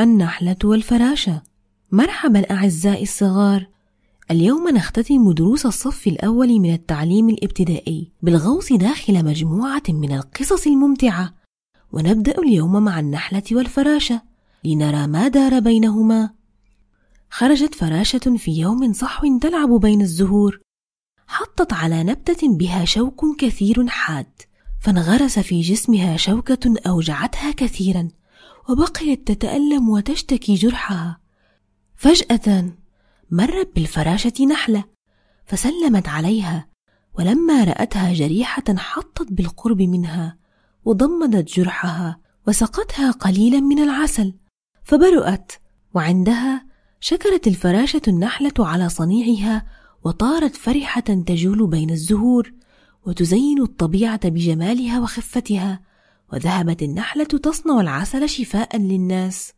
النحلة والفراشة مرحبا أعزائي الصغار اليوم نختتم دروس الصف الأول من التعليم الابتدائي بالغوص داخل مجموعة من القصص الممتعة ونبدأ اليوم مع النحلة والفراشة لنرى ما دار بينهما خرجت فراشة في يوم صحو تلعب بين الزهور حطت على نبتة بها شوك كثير حاد فانغرس في جسمها شوكة أوجعتها كثيرا وبقيت تتألم وتشتكي جرحها فجأة مرت بالفراشة نحلة فسلمت عليها ولما رأتها جريحة حطت بالقرب منها وضمدت جرحها وسقتها قليلا من العسل فبرأت وعندها شكرت الفراشة النحلة على صنيعها وطارت فرحة تجول بين الزهور وتزين الطبيعة بجمالها وخفتها وذهبت النحلة تصنع العسل شفاء للناس